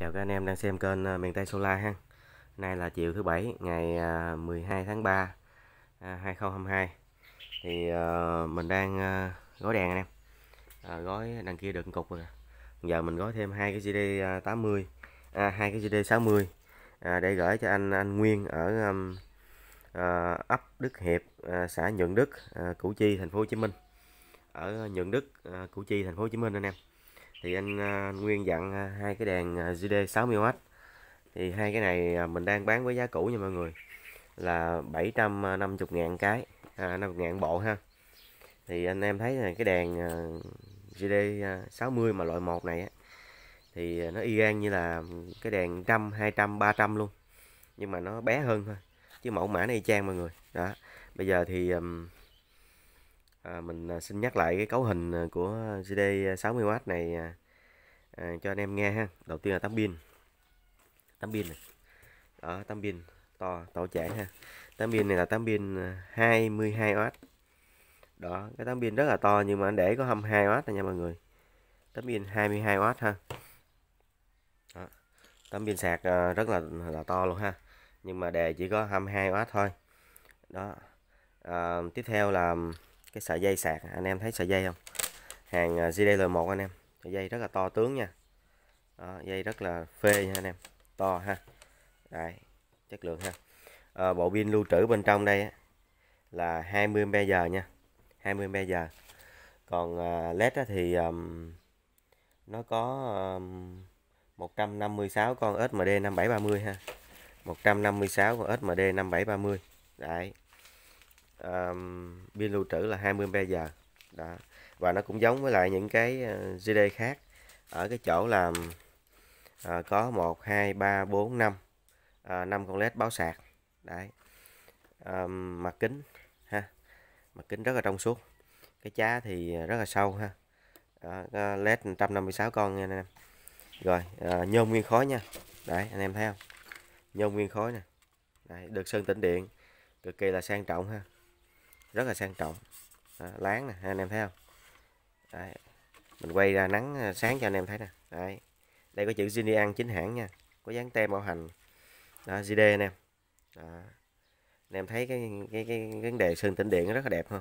chào các anh em đang xem kênh à, miền Tây Solar ha nay là chiều thứ bảy ngày 12 à, tháng 3 2022 à, thì mình đang gói đèn anh em gói đằng kia được cục rồi giờ mình gói thêm hai cái cd 80 à, hai cái cd 60 à, để gửi cho anh anh Nguyên ở ấp Đức Hiệp xã Nhuận Đức Củ Chi thành phố Hồ Chí Minh ở Nhuận Đức Củ Chi thành phố Hồ Chí Minh anh em thì anh à, Nguyên dặn à, hai cái đèn JD 60W thì hai cái này à, mình đang bán với giá cũ nha mọi người là 750 ngàn cái à, 50 ngàn bộ ha thì anh em thấy là cái đèn JD 60 mà loại 1 này á thì nó y gan như là cái đèn trăm 200, 300 luôn nhưng mà nó bé hơn thôi chứ mẫu mã này chang mọi người đó bây giờ thì um, à, mình à, xin nhắc lại cái cấu hình à, của CD 60W à, này à, cho anh em nghe ha đầu tiên là tấm pin tấm pin này đó tấm pin to tổ chản ha tấm pin này là tấm pin 22W đó cái tấm pin rất là to nhưng mà anh để có 22W nha mọi người tấm pin 22W ha đó. tấm pin sạc rất là là to luôn ha nhưng mà đề chỉ có 22W thôi đó à, tiếp theo là cái sợi dây sạc anh em thấy sợi dây không hàng à, GDL1 anh em sợi dây rất là to tướng nha đó, dây rất là phê nha anh em to ha Đấy, chất lượng ha à, bộ pin lưu trữ bên trong đây á, là 20 mAh nha 20 mAh còn à, led thì um, nó có um, 156 con SMD 5730 ha 156 con SMD 5730 đấy um, lưu trữ là 20 mAh giờ đó và nó cũng giống với lại những cái ờ, GD khác ở cái chỗ làm à, ờ, có 1 2 3 4 5 à, 5 con led báo sạc đấy à, mặt kính ha mặt kính rất là trong suốt cái chá thì rất là sâu ha à, led 156 con nha anh em rồi à, nhôm nguyên khối nha đấy anh em thấy không nhôm nguyên khối nè được sơn tĩnh điện cực kỳ là sang trọng ha rất là sang trọng đó, láng nè anh em thấy không đấy. mình quay ra nắng à, sáng cho anh em thấy nè đấy đây có chữ Zinian chính hãng nha có dán tem bảo hành đó ZD anh em đó. anh em thấy cái cái cái vấn đề sơn tĩnh điện rất là đẹp không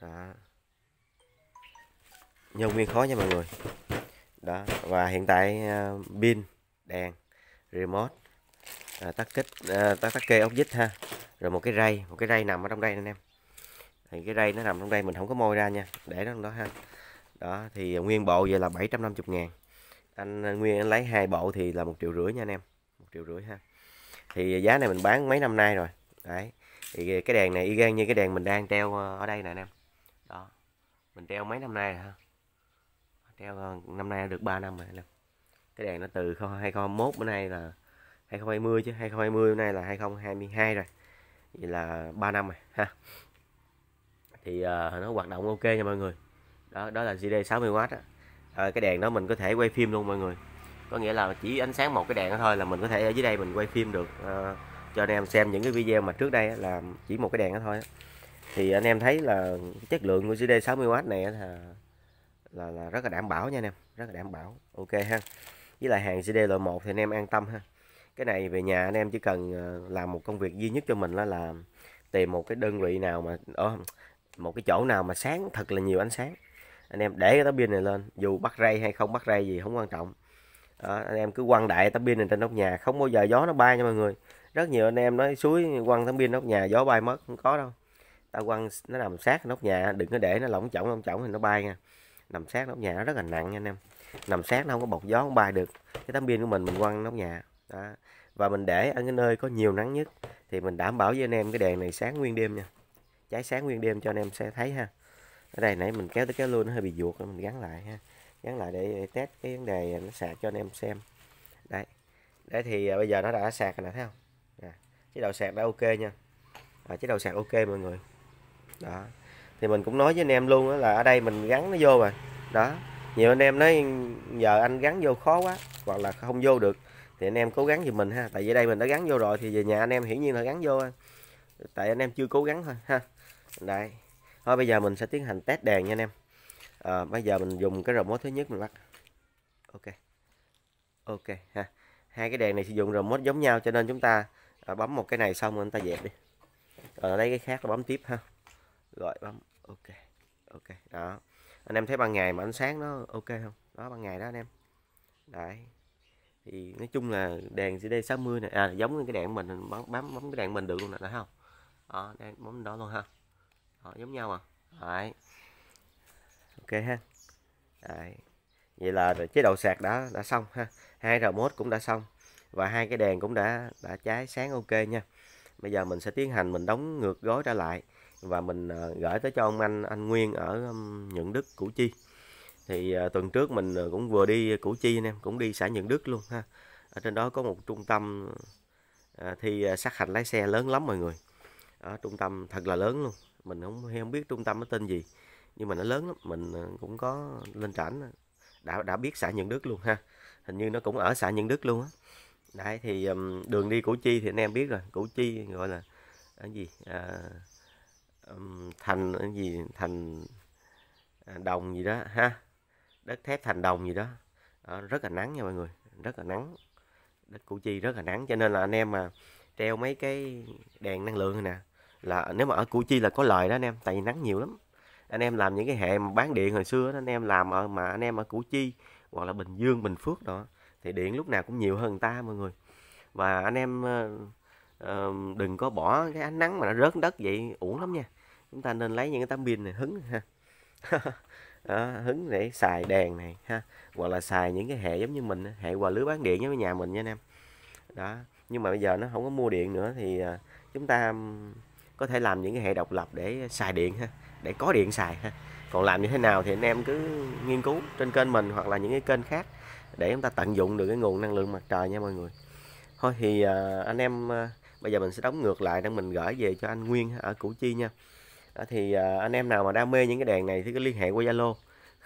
đó nhôm nguyên khối nha mọi người đó và hiện tại uh, pin đèn remote à, tắt kích à, tắt tắt kê ốc vít ha rồi một cái ray một cái ray nằm ở trong đây anh em thì cái ray nó nằm trong đây mình không có môi ra nha để nó đó ha đó thì nguyên bộ về là 750 ngàn anh uh, nguyên anh lấy hai bộ thì là một triệu rưỡi nha anh em một triệu rưỡi ha thì giá này mình bán mấy năm nay rồi đấy thì cái đèn này y gan như cái đèn mình đang treo uh, ở đây nè anh em đó mình treo mấy năm nay rồi ha treo uh, năm nay được 3 năm rồi anh em cái đèn nó từ 2021 bữa nay là 2020 chứ 2020 bữa nay là 2022 rồi vậy là 3 năm rồi ha thì uh, nó hoạt động ok nha mọi người đó đó là CD 60W đó. À, cái đèn đó mình có thể quay phim luôn mọi người có nghĩa là chỉ ánh sáng một cái đèn đó thôi là mình có thể ở dưới đây mình quay phim được à, cho anh em xem những cái video mà trước đây là chỉ một cái đèn đó thôi thì anh em thấy là chất lượng của CD 60W này là là, là rất là đảm bảo nha anh em rất là đảm bảo ok ha với lại hàng CD loại 1 thì anh em an tâm ha cái này về nhà anh em chỉ cần ờ, làm một công việc duy nhất cho mình đó là tìm một cái đơn vị nào mà ở một cái chỗ nào mà sáng thật là nhiều ánh sáng anh em để cái tấm pin này lên dù bắt ray hay không bắt ray gì không quan trọng đó, anh em cứ quăng đại tấm pin này trên nóc nhà không bao giờ gió nó bay nha mọi người rất nhiều anh em nói suối quăng tấm pin nóc nhà gió bay mất không có đâu ta quăng nó nằm sát nóc nhà đừng có để nó lỏng chỏng lỏng chỏng thì nó bay nha nằm sát nóc nhà nó rất là nặng nha anh em nằm sát nó không có bọc gió không bay được cái tấm pin của mình mình quăng nóc nhà đó. và mình để ở cái nơi có nhiều nắng nhất thì mình đảm bảo với anh em cái đèn này sáng nguyên đêm nha cháy sáng nguyên đêm cho anh em sẽ thấy ha ở đây nãy mình kéo tới kéo luôn nó hơi bị ruột mình gắn lại ha gắn lại để, test cái vấn đề nó sạc cho anh em xem đấy đấy thì à, bây giờ nó đã sạc rồi nè thấy không à, chế độ sạc đã ok nha à, chế độ sạc ok mọi người đó thì mình cũng nói với anh em luôn đó là ở đây mình gắn nó vô rồi đó nhiều anh em nói giờ anh gắn vô khó quá hoặc là không vô được thì anh em cố gắng giùm mình ha tại vì đây mình đã gắn vô rồi thì về nhà anh em hiển nhiên là gắn vô tại anh em chưa cố gắng thôi ha đây thôi bây giờ mình sẽ tiến hành test đèn nha anh em à, bây giờ mình dùng cái remote thứ nhất mình bắt ok ok ha hai cái đèn này sử dụng remote giống nhau cho nên chúng ta à, bấm một cái này xong rồi anh ta dẹp đi rồi lấy cái khác bấm tiếp ha Gọi bấm ok ok đó anh em thấy ban ngày mà ánh sáng nó ok không đó ban ngày đó anh em đấy thì nói chung là đèn CD60 này à giống như cái đèn mình bấm bấm bấm cái đèn mình được luôn nè thấy không đó, đèn bấm đó luôn ha đó, giống nhau à dạ. Đấy. ok ha Đấy. vậy là chế độ sạc đã đã xong ha hai remote cũng đã xong và hai cái đèn cũng đã đã cháy sáng ok nha bây giờ mình sẽ tiến hành mình đóng ngược gói trở lại và mình ờ, gửi tới cho ông anh anh Nguyên ở Nhuận Đức Củ Chi thì ờ, tuần trước mình ờ, cũng vừa đi Củ Chi anh em cũng đi xã Nhuận Đức luôn ha ở trên đó có một trung tâm thi sát hạch lái xe lớn lắm mọi người ở trung tâm thật là lớn luôn mình không hay không biết trung tâm nó tên gì nhưng mà nó lớn lắm mình ờ, cũng có lên trảnh đã đã biết xã Nhân Đức luôn ha hình như nó cũng ở xã Nhân Đức luôn á đấy thì um, đường đi Củ Chi thì anh em biết rồi Củ Chi gọi là cái gì à, um, thành cái gì thành à, đồng gì đó ha đất thép thành đồng gì đó à, rất là nắng nha mọi người rất là nắng đất Củ Chi rất là nắng cho nên là anh em mà treo mấy cái đèn năng lượng này nè là nếu mà ở củ chi là có lời đó anh em tại vì nắng nhiều lắm anh em làm những cái hệ mà bán điện hồi xưa đó anh em làm ở mà anh em ở củ chi hoặc là bình dương bình phước đó thì điện lúc nào cũng nhiều hơn người ta mọi người và anh em ờ, ờ, đừng có bỏ cái ánh nắng mà nó rớt đất vậy uổng lắm nha chúng ta nên lấy những cái tấm pin này hứng ha đó, hứng để xài đèn này ha hoặc là xài những cái hệ giống như mình hệ quà lưới bán điện với nhà mình nha anh em đó nhưng mà bây giờ nó không có mua điện nữa thì ờ, chúng ta có thể làm những cái hệ độc lập để xài điện ha để có điện xài ha còn làm như thế nào thì anh em cứ nghiên cứu trên kênh mình hoặc là những cái kênh khác để chúng ta tận dụng được cái nguồn năng lượng mặt trời nha mọi người thôi thì à, anh em à, bây giờ mình sẽ đóng ngược lại để mình gửi về cho anh Nguyên ở Củ Chi nha à, thì anh em nào mà đam mê những cái đèn này thì cứ liên hệ qua Zalo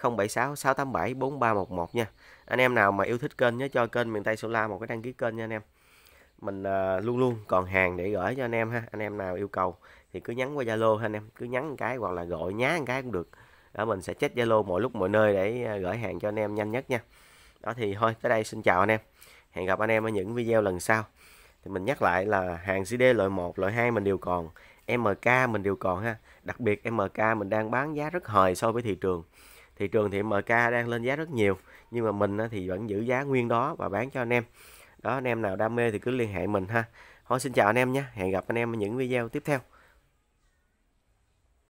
076 687 4311 nha anh em nào mà yêu thích kênh nhớ cho kênh miền Tây Solar một cái đăng ký kênh nha anh em mình à, luôn luôn còn hàng để gửi cho anh em ha anh em nào yêu cầu thì cứ nhắn qua zalo ha anh em cứ nhắn một cái hoặc là gọi nhá một cái cũng được đó mình sẽ check zalo mọi lúc mọi nơi để à, gửi hàng cho anh em nhanh nhất nha đó thì thôi tới đây xin chào anh em hẹn gặp anh em ở những video lần sau thì mình nhắc lại là hàng CD loại 1, loại 2 mình đều còn MK mình đều còn ha đặc biệt MK mình đang bán giá rất hời so với thị trường thị trường thì MK đang lên giá rất nhiều nhưng mà mình thì vẫn giữ giá nguyên đó và bán cho anh em đó anh em nào đam mê thì cứ liên hệ mình ha thôi xin chào anh em nhé hẹn gặp anh em ở những video tiếp theo